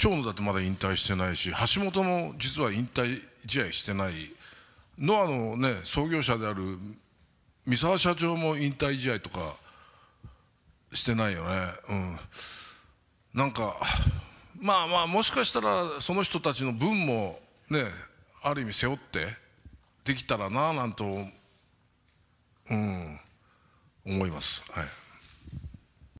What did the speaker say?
長野だってまだ引退してないし橋本も実は引退試合してないノアのね創業者である三沢社長も引退試合とかしてないよねうんなんかまあまあもしかしたらその人たちの分もねある意味背負ってできたらななんとうん思いますはい。